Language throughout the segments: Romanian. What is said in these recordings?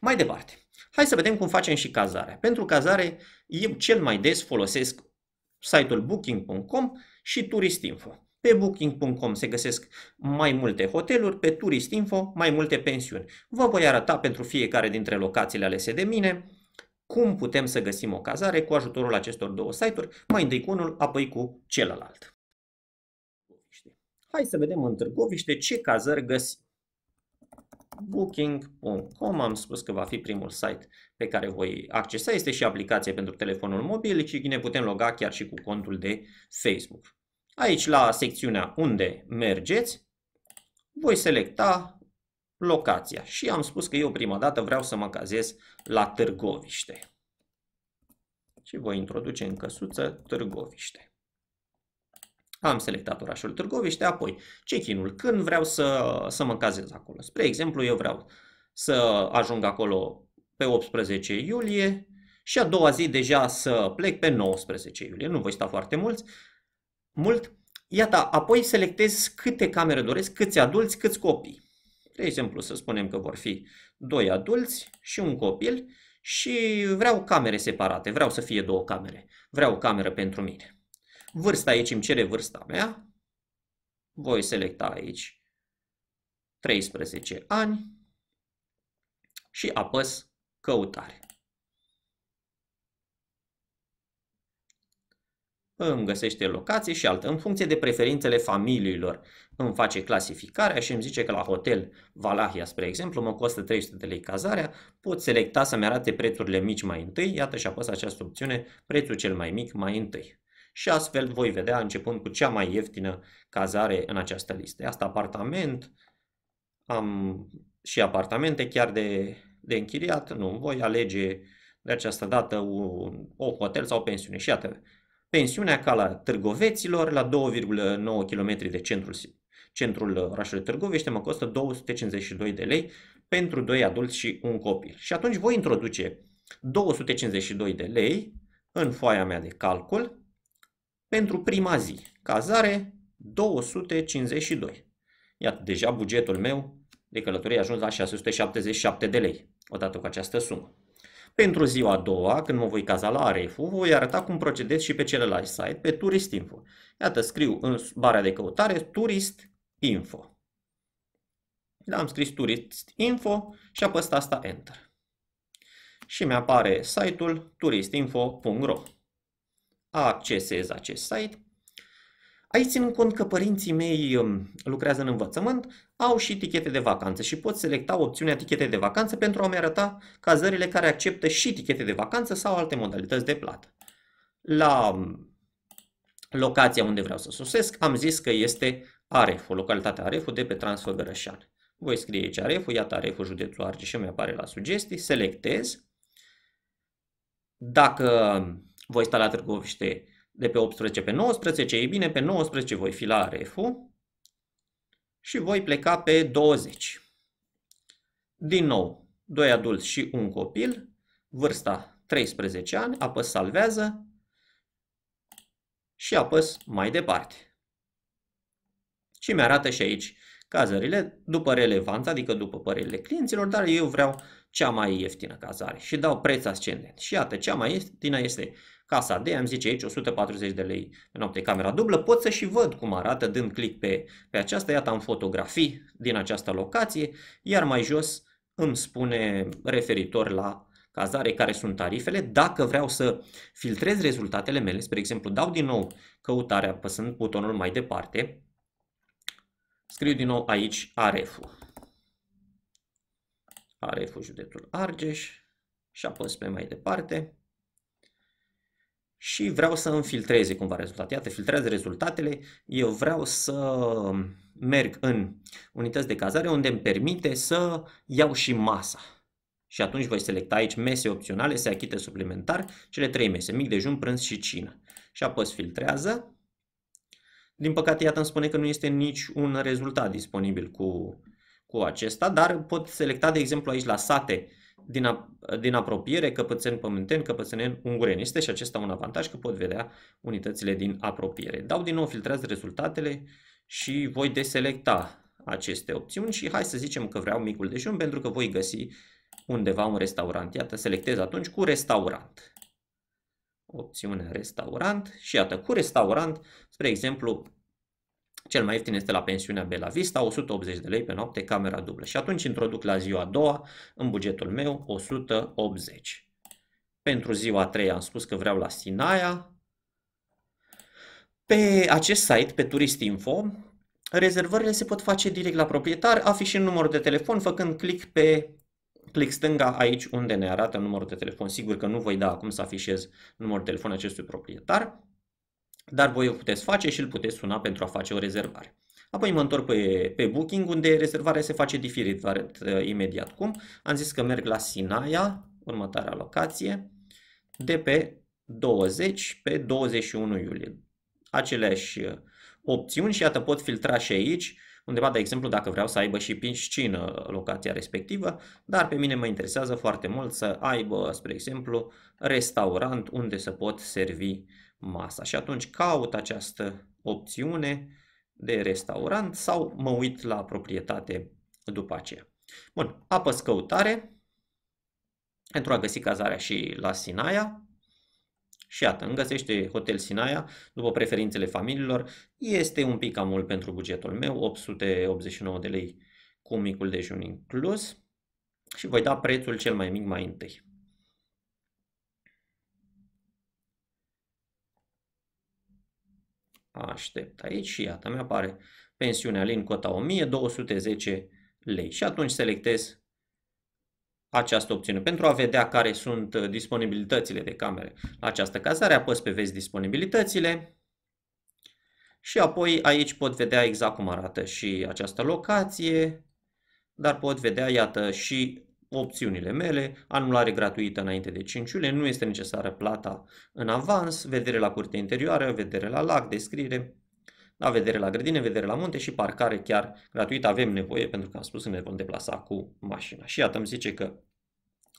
Mai departe, hai să vedem cum facem și cazarea. Pentru cazare, eu cel mai des folosesc site-ul booking.com și turistinfo. Pe booking.com se găsesc mai multe hoteluri, pe turistinfo mai multe pensiuni. Vă voi arăta pentru fiecare dintre locațiile alese de mine cum putem să găsim o cazare cu ajutorul acestor două site-uri, mai întâi cu unul, apoi cu celălalt. Hai să vedem în Târgoviște ce cazări găsim. Booking.com, am spus că va fi primul site pe care voi accesa, este și aplicație pentru telefonul mobil și ne putem loga chiar și cu contul de Facebook. Aici la secțiunea unde mergeți, voi selecta locația și am spus că eu prima dată vreau să mă cazez la Târgoviște. Și voi introduce în căsuță Târgoviște. Am selectat orașul Târgoviște, apoi check-in-ul, când vreau să, să mă cazez acolo. Spre exemplu, eu vreau să ajung acolo pe 18 iulie și a doua zi deja să plec pe 19 iulie. Nu voi sta foarte mulți, mult. Iată, apoi selectez câte camere doresc, câți adulți, câți copii. De exemplu, să spunem că vor fi doi adulți și un copil și vreau camere separate, vreau să fie două camere. Vreau o cameră pentru mine Vârsta aici îmi cere vârsta mea. Voi selecta aici 13 ani și apăs căutare. îmi găsește locații și altă. În funcție de preferințele familiilor îmi face clasificarea și îmi zice că la hotel Valahia, spre exemplu, mă costă 300 de lei cazarea, pot selecta să-mi arate prețurile mici mai întâi, iată și apăs această opțiune, prețul cel mai mic mai întâi și astfel voi vedea începând cu cea mai ieftină cazare în această listă. Asta apartament, am și apartamente chiar de, de închiriat, nu, voi alege de această dată un, o hotel sau o pensiune. Și iată, pensiunea ca la Târgoveților, la 2,9 km de centrul, centrul orașului Târgovește, mă costă 252 de lei pentru doi adulți și un copil. Și atunci voi introduce 252 de lei în foaia mea de calcul pentru prima zi. Cazare 252. Iată, deja bugetul meu de călătorie a ajuns la 677 de lei, odată cu această sumă. Pentru ziua a doua, când mă voi caza la Arefu, voi arăta cum procedez și pe celălalt site, pe Turist Info. Iată, scriu în bara de căutare Turist Info. Da, am scris Turist Info și apăs asta Enter. Și mi apare site-ul turistinfo.ro accesez acest site. Aici în cont că părinții mei um, lucrează în învățământ, au și tichete de vacanță și pot selecta opțiunea tichete de vacanță pentru a-mi arăta cazările care acceptă și tichete de vacanță sau alte modalități de plată. La um, locația unde vreau să sosesc am zis că este Arefu, localitatea Arefu de pe Transfăgărășan. Voi scrie aici Arefu, iată Arefu, județul Argeș, mi apare la sugestii, selectez. Dacă um, voi sta la Târgoviște de pe 18 pe 19, e bine, pe 19 voi fi la RF-ul și voi pleca pe 20. Din nou, doi adulți și un copil, vârsta 13 ani, apăs salvează și apăs mai departe. Și mi arată și aici cazările după relevanță, adică după părerile clienților, dar eu vreau cea mai ieftină cazare și dau preț ascendent. Și iată, cea mai ieftină este casa D, am zice aici 140 de lei pe noapte camera dublă, pot să și văd cum arată dând click pe, pe aceasta, iată am fotografii din această locație, iar mai jos îmi spune referitor la cazare care sunt tarifele, dacă vreau să filtrez rezultatele mele, spre exemplu dau din nou căutarea apăsând butonul mai departe, Scriu din nou aici ARF-ul. ul județul Argeș și apăs pe mai departe. Și vreau să îmi filtreze cumva rezultatele. Iată, filtrează rezultatele. Eu vreau să merg în unități de cazare unde îmi permite să iau și masa. Și atunci voi selecta aici mese opționale, se achită suplimentar, cele trei mese, mic, dejun, prânz și cină. Și apăs filtrează din păcate, iată îmi spune că nu este nici un rezultat disponibil cu, cu acesta, dar pot selecta, de exemplu, aici la sate din, a, din apropiere, căpățeni pământeni, căpățeni ungureni. Este și acesta un avantaj că pot vedea unitățile din apropiere. Dau din nou filtrez rezultatele și voi deselecta aceste opțiuni și hai să zicem că vreau micul dejun pentru că voi găsi undeva un restaurant. Iată, selectez atunci cu restaurant opțiunea restaurant și iată, cu restaurant, spre exemplu, cel mai ieftin este la pensiunea Bela Vista, 180 de lei pe noapte, camera dublă. Și atunci introduc la ziua a doua, în bugetul meu, 180. Pentru ziua a treia am spus că vreau la Sinaia. Pe acest site, pe Turistinfo, rezervările se pot face direct la proprietar, afișând numărul de telefon, făcând click pe Clic stânga aici unde ne arată numărul de telefon. Sigur că nu voi da acum să afișez numărul de telefon acestui proprietar, dar voi o puteți face și îl puteți suna pentru a face o rezervare. Apoi mă întorc pe, pe Booking, unde rezervarea se face diferit, vă arăt uh, imediat cum. Am zis că merg la Sinaia, următoarea locație, de pe 20 pe 21 iulie. Aceleași uh, opțiuni și iată pot filtra și aici Undeva, de exemplu, dacă vreau să aibă și piscină locația respectivă, dar pe mine mă interesează foarte mult să aibă, spre exemplu, restaurant unde să pot servi masa. Și atunci caut această opțiune de restaurant sau mă uit la proprietate după aceea. Bun, apăs căutare pentru a găsi cazarea și la Sinaia. Și iată, îmi găsește Hotel Sinaia, după preferințele familiilor, este un pic cam mult pentru bugetul meu, 889 de lei cu micul dejun inclus și voi da prețul cel mai mic mai întâi. Aștept aici și iată, mi apare pensiunea Lin cota 1210 lei și atunci selectez această opțiune. Pentru a vedea care sunt uh, disponibilitățile de camere la această cazare, apăs pe vezi disponibilitățile și apoi aici pot vedea exact cum arată și această locație, dar pot vedea, iată, și opțiunile mele, anulare gratuită înainte de 5 iulie, nu este necesară plata în avans, vedere la curte interioară, vedere la lac, descriere, la vedere la grădină, vedere la munte și parcare chiar gratuită avem nevoie pentru că am spus că ne vom deplasa cu mașina. Și iată îmi zice că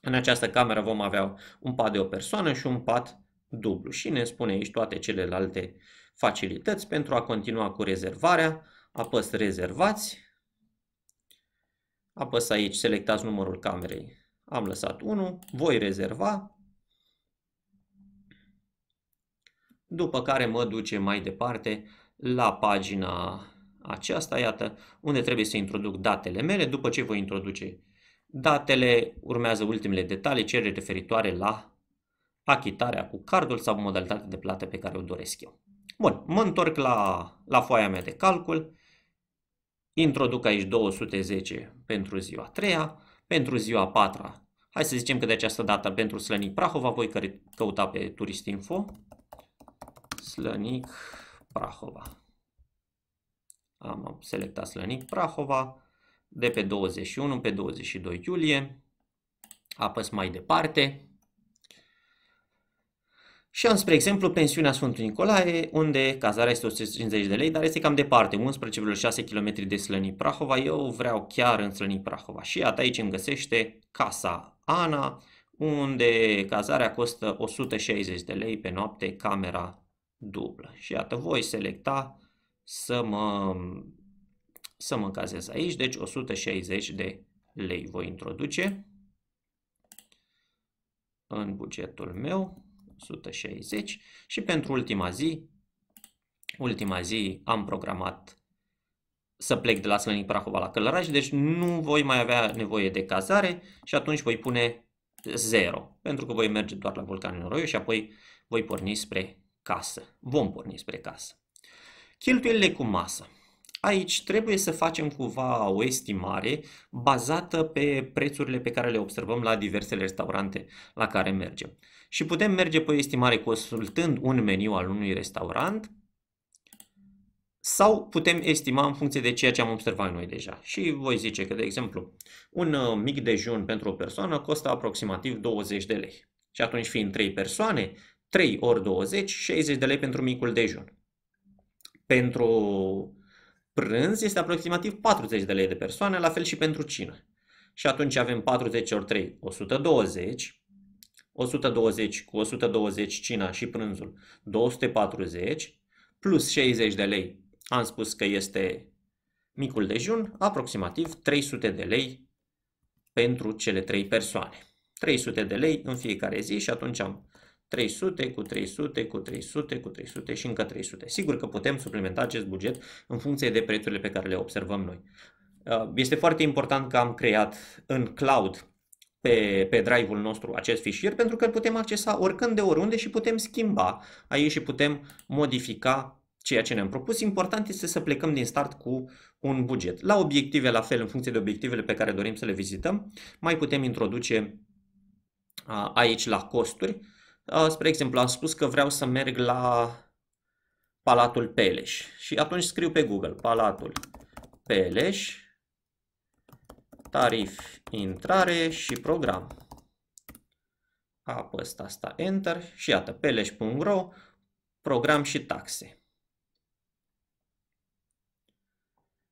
în această cameră vom avea un pat de o persoană și un pat dublu și ne spune aici toate celelalte facilități pentru a continua cu rezervarea. Apăs rezervați, apăs aici selectați numărul camerei, am lăsat 1, voi rezerva, după care mă duce mai departe la pagina aceasta, iată, unde trebuie să introduc datele mele. După ce voi introduce datele, urmează ultimele detalii, cereri referitoare la achitarea cu cardul sau modalitatea de plată pe care o doresc eu. Bun, mă întorc la, la foaia mea de calcul, introduc aici 210 pentru ziua 3 -a, pentru ziua 4 -a. Hai să zicem că de această dată pentru Slănic Prahova voi căuta pe Turist Info. Prahova. Prahova. Am selectat Slănic Prahova de pe 21 pe 22 iulie. Apăs mai departe. Și am, spre exemplu, pensiunea Sfântul Nicolae, unde cazarea este 150 de lei, dar este cam departe, 11,6 km de Slăni Prahova. Eu vreau chiar în Slăni Prahova. Și iată aici îmi găsește Casa Ana, unde cazarea costă 160 de lei pe noapte, camera dublă. Și iată, voi selecta să mă, să mă încazez aici, deci 160 de lei voi introduce în bugetul meu, 160 și pentru ultima zi, ultima zi am programat să plec de la Slănic Prahova la Călăraș, deci nu voi mai avea nevoie de cazare și atunci voi pune 0, pentru că voi merge doar la Vulcanul Noroiu și apoi voi porni spre casă. Vom porni spre casă. Cheltuielile cu masă. Aici trebuie să facem cumva o estimare bazată pe prețurile pe care le observăm la diversele restaurante la care mergem. Și putem merge pe o estimare consultând un meniu al unui restaurant sau putem estima în funcție de ceea ce am observat noi deja. Și voi zice că, de exemplu, un uh, mic dejun pentru o persoană costă aproximativ 20 de lei. Și atunci, fiind 3 persoane, 3 ori 20, 60 de lei pentru micul dejun. Pentru prânz este aproximativ 40 de lei de persoană, la fel și pentru cină. Și atunci avem 40 ori 3, 120, 120 cu 120 cina și prânzul, 240, plus 60 de lei, am spus că este micul dejun, aproximativ 300 de lei pentru cele trei persoane. 300 de lei în fiecare zi și atunci am 300 cu 300 cu 300 cu 300 și încă 300. Sigur că putem suplimenta acest buget în funcție de prețurile pe care le observăm noi. Uh, este foarte important că am creat în cloud pe, pe drive-ul nostru acest fișier pentru că îl putem accesa oricând de oriunde și putem schimba aici și putem modifica ceea ce ne-am propus. Important este să plecăm din start cu un buget. La obiective, la fel, în funcție de obiectivele pe care dorim să le vizităm, mai putem introduce uh, aici la costuri Spre exemplu, am spus că vreau să merg la Palatul Peleș și atunci scriu pe Google Palatul Peleș, tarif, intrare și program. Apăs asta Enter și iată, peleș.ro, program și taxe.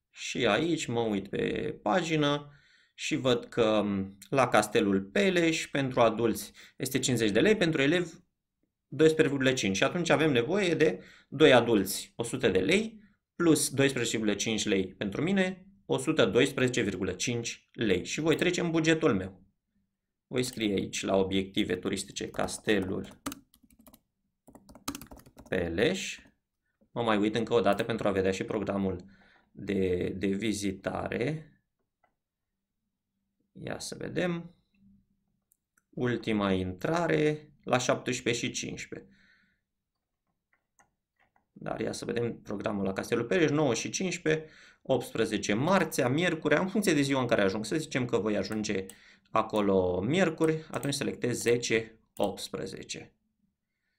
Și aici mă uit pe pagină și văd că la Castelul Peleș pentru adulți este 50 de lei, pentru elevi 12,5 și atunci avem nevoie de 2 adulți 100 de lei plus 12,5 lei pentru mine, 112,5 lei și voi trece în bugetul meu. Voi scrie aici la obiective turistice Castelul Peleș. Mă mai uit încă o dată pentru a vedea și programul de, de vizitare. Ia să vedem. Ultima intrare la 17 și 15. Dar ia să vedem programul la Castelul Pereș, 9 și 15, 18 marțea, miercurea, în funcție de ziua în care ajung. Să zicem că voi ajunge acolo miercuri, atunci selectez 10, 18.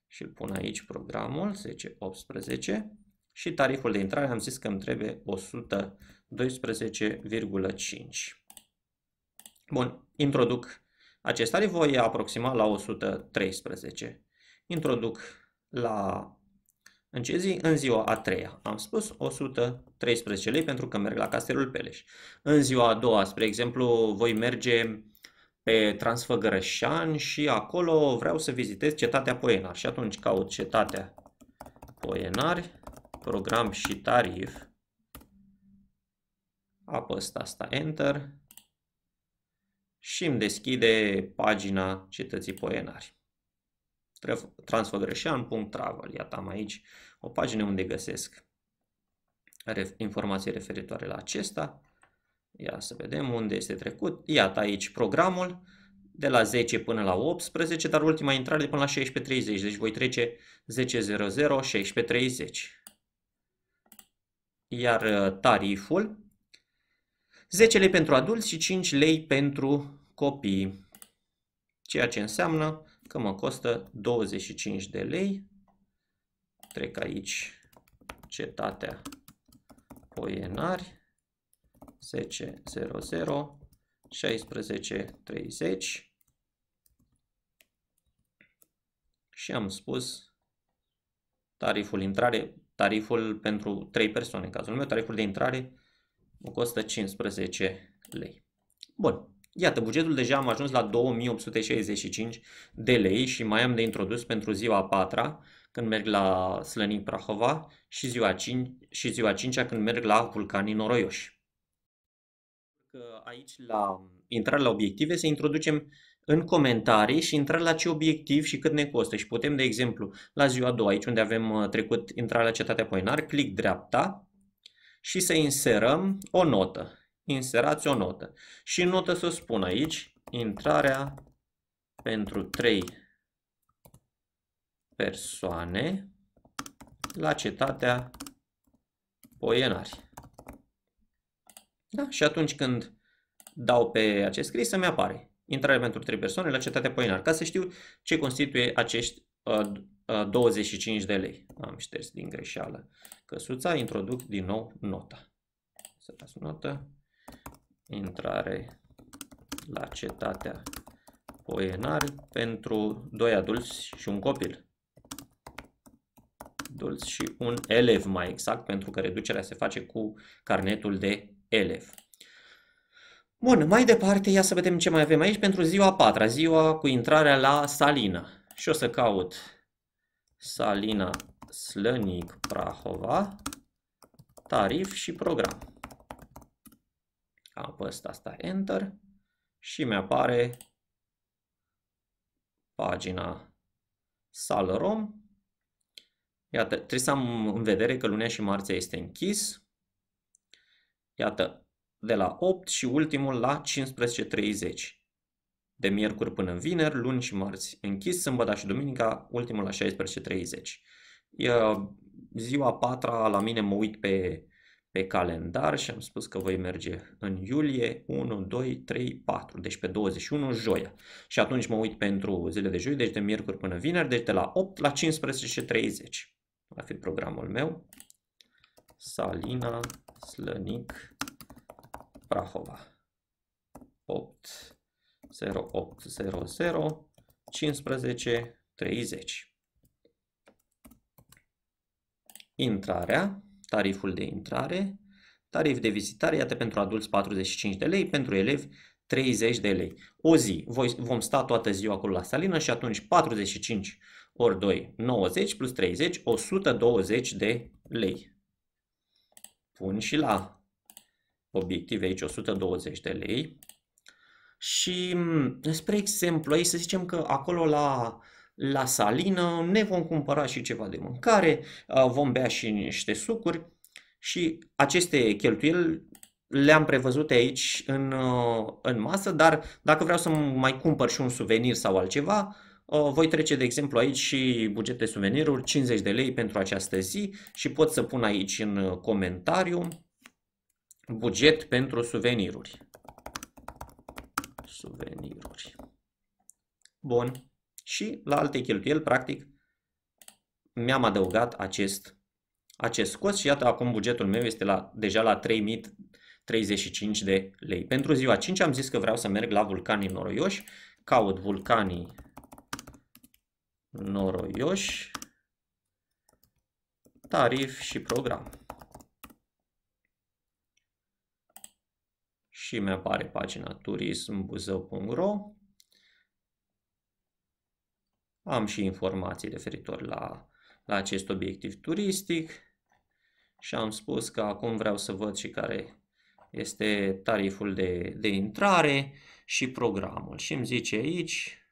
Și îl pun aici programul 10, 18 și tariful de intrare am zis că îmi trebuie 112,5. Bun, introduc acesta de voi aproxima la 113. Introduc la în ce zi? În ziua a treia. Am spus 113 lei pentru că merg la Castelul Peleș. În ziua a doua, spre exemplu, voi merge pe Transfăgărășan și acolo vreau să vizitez cetatea Poenar. Și atunci caut cetatea Poenar, program și tarif. Apăs asta Enter și îmi deschide pagina cetății poenari. Transfăgărășean.travel, iată am aici o pagină unde găsesc informații referitoare la acesta. Ia să vedem unde este trecut. Iată aici programul de la 10 până la 18, dar ultima intrare de până la 16.30, deci voi trece 10.00, 16.30. Iar uh, tariful 10 lei pentru adulți și 5 lei pentru copii. Ceea ce înseamnă că mă costă 25 de lei. Trec aici cetatea Poienari 10 00 16 30 și am spus tariful intrare, tariful pentru 3 persoane, în cazul meu, tariful de intrare Mă costă 15 lei. Bun. Iată, bugetul deja am ajuns la 2865 de lei și mai am de introdus pentru ziua a patra, când merg la Slănic Prahova și ziua, 5, și ziua 5 când merg la Vulcanii Noroioși. Aici, la intrare la obiective, să introducem în comentarii și intrare la ce obiectiv și cât ne costă. Și putem, de exemplu, la ziua 2, aici unde avem uh, trecut intrarea la Cetatea Poinar, clic dreapta și să inserăm o notă. Inserați o notă. Și notă să spun aici, intrarea pentru 3 persoane la cetatea Poienari. Da? Și atunci când dau pe acest scris, să-mi apare intrare pentru 3 persoane la cetatea Poienari, ca să știu ce constituie acești 25 uh, uh, de lei. Am șters din greșeală căsuța, introduc din nou nota. Să las notă, intrare la cetatea poenar pentru doi adulți și un copil. Adulți și un elev mai exact, pentru că reducerea se face cu carnetul de elev. Bun, mai departe, ia să vedem ce mai avem aici pentru ziua a patra, ziua cu intrarea la salină și o să caut Salina Slănic Prahova, tarif și program. Apăs asta Enter și mi-apare pagina Salrom. Iată, trebuie să am în vedere că lunea și marțea este închis. Iată, de la 8 și ultimul la 15.30 de miercuri până în vineri, luni și marți închis, sâmbătă și duminica, ultimul la 16.30. Ziua patra la mine mă uit pe, pe calendar și am spus că voi merge în iulie 1, 2, 3, 4, deci pe 21, joia. Și atunci mă uit pentru zile de joi, deci de miercuri până vineri, deci de la 8 la 15.30. Va fi programul meu. Salina Slănic Prahova. 8 0800 15 Intrarea, tariful de intrare, tarif de vizitare, iată pentru adulți 45 de lei, pentru elevi 30 de lei. O zi, voi, vom sta toată ziua acolo la salină și atunci 45 ori 2, 90 plus 30, 120 de lei. Pun și la obiective aici 120 de lei și, mm, spre exemplu, aici să zicem că acolo la, la salină ne vom cumpăra și ceva de mâncare, uh, vom bea și niște sucuri și aceste cheltuieli le-am prevăzut aici în, uh, în masă, dar dacă vreau să mai cumpăr și un suvenir sau altceva, uh, voi trece, de exemplu, aici și buget de suveniruri, 50 de lei pentru această zi și pot să pun aici în comentariu buget pentru suveniruri suveniruri. Bun. Și la alte cheltuieli, practic, mi-am adăugat acest, acest cost și iată acum bugetul meu este la, deja la 3035 de lei. Pentru ziua 5 am zis că vreau să merg la vulcanii noroioși, caut vulcanii noroioși, tarif și program. și mi apare pagina turismbuzău.ro. Am și informații referitor la, la acest obiectiv turistic și am spus că acum vreau să văd și care este tariful de, de intrare și programul. Și îmi zice aici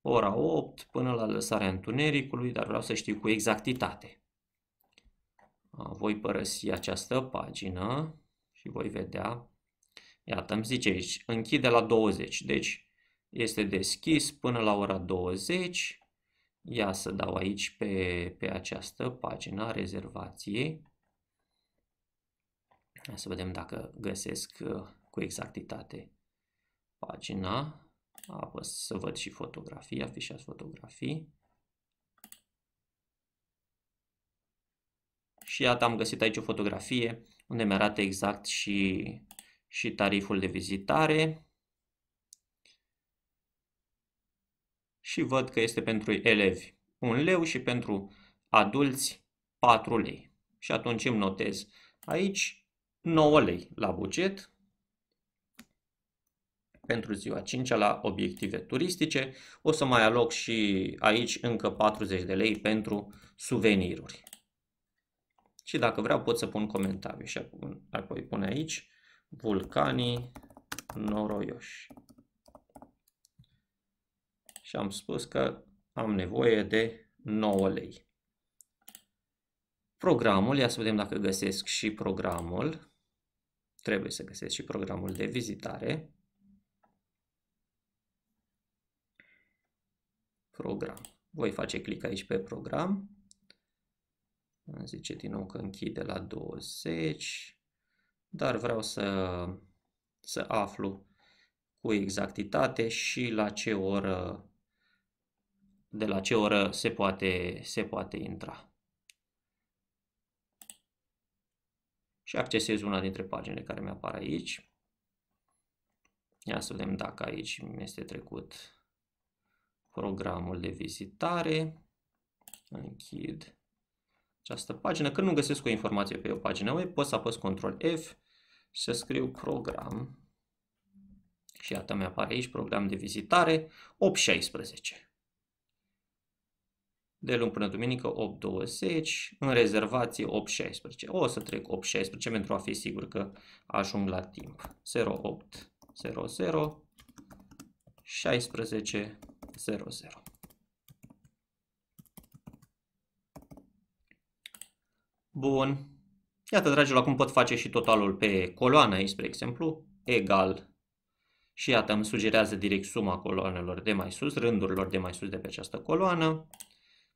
ora 8 până la lăsarea întunericului, dar vreau să știu cu exactitate. Voi părăsi această pagină și voi vedea Iată, îmi zice aici, închide la 20, deci este deschis până la ora 20. Ia să dau aici pe, pe această pagina rezervației. Ia să vedem dacă găsesc uh, cu exactitate pagina. Apăs să văd și fotografii, afișați fotografii. Și iată am găsit aici o fotografie unde mi arată exact și și tariful de vizitare. Și văd că este pentru elevi 1 leu și pentru adulți 4 lei. Și atunci îmi notez aici 9 lei la buget pentru ziua 5 la obiective turistice. O să mai aloc și aici încă 40 de lei pentru suveniruri. Și dacă vreau pot să pun comentariu și apoi pun aici vulcanii noroioși. Și am spus că am nevoie de 9 lei. Programul, ia să vedem dacă găsesc și programul. Trebuie să găsesc și programul de vizitare. Program. Voi face click aici pe program. Îmi zice din nou că închide la 20 dar vreau să, să aflu cu exactitate și la ce oră de la ce oră se poate, se poate intra. Și accesez una dintre paginile care mi apar aici. Ia să vedem dacă aici mi este trecut programul de vizitare. Închid această pagină. Când nu găsesc o informație pe o pagină web, pot să apăs Ctrl F și să scriu program. Și iată, mi apare aici program de vizitare 8.16. De luni până duminică 8.20, în rezervație 8.16. O să trec 8.16 pentru a fi sigur că ajung la timp. 0800 00 Bun. Iată, dragilor, acum pot face și totalul pe coloană aici, spre exemplu, egal. Și iată, îmi sugerează direct suma coloanelor de mai sus, rândurilor de mai sus de pe această coloană.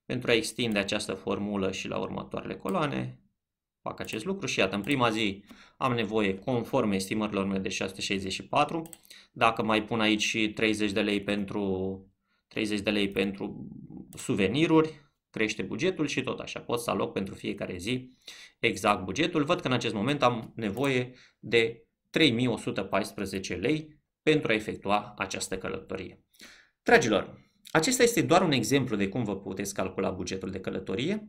Pentru a extinde această formulă și la următoarele coloane, fac acest lucru și iată, în prima zi am nevoie, conform estimărilor mele, de 664. Dacă mai pun aici și 30 de lei pentru, 30 de lei pentru suveniruri, crește bugetul și tot așa. Pot să aloc pentru fiecare zi exact bugetul. Văd că în acest moment am nevoie de 3114 lei pentru a efectua această călătorie. Dragilor, acesta este doar un exemplu de cum vă puteți calcula bugetul de călătorie.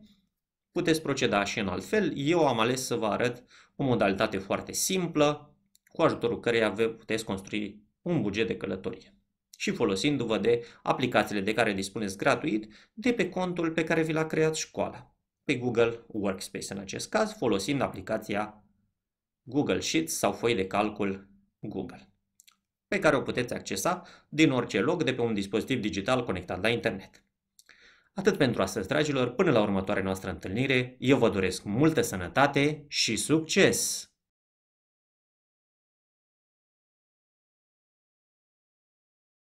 Puteți proceda și în alt fel. Eu am ales să vă arăt o modalitate foarte simplă cu ajutorul căreia puteți construi un buget de călătorie și folosindu-vă de aplicațiile de care dispuneți gratuit de pe contul pe care vi l-a creat școala, pe Google Workspace în acest caz, folosind aplicația Google Sheets sau foi de calcul Google, pe care o puteți accesa din orice loc de pe un dispozitiv digital conectat la internet. Atât pentru astăzi, dragilor, până la următoarea noastră întâlnire, eu vă doresc multă sănătate și succes!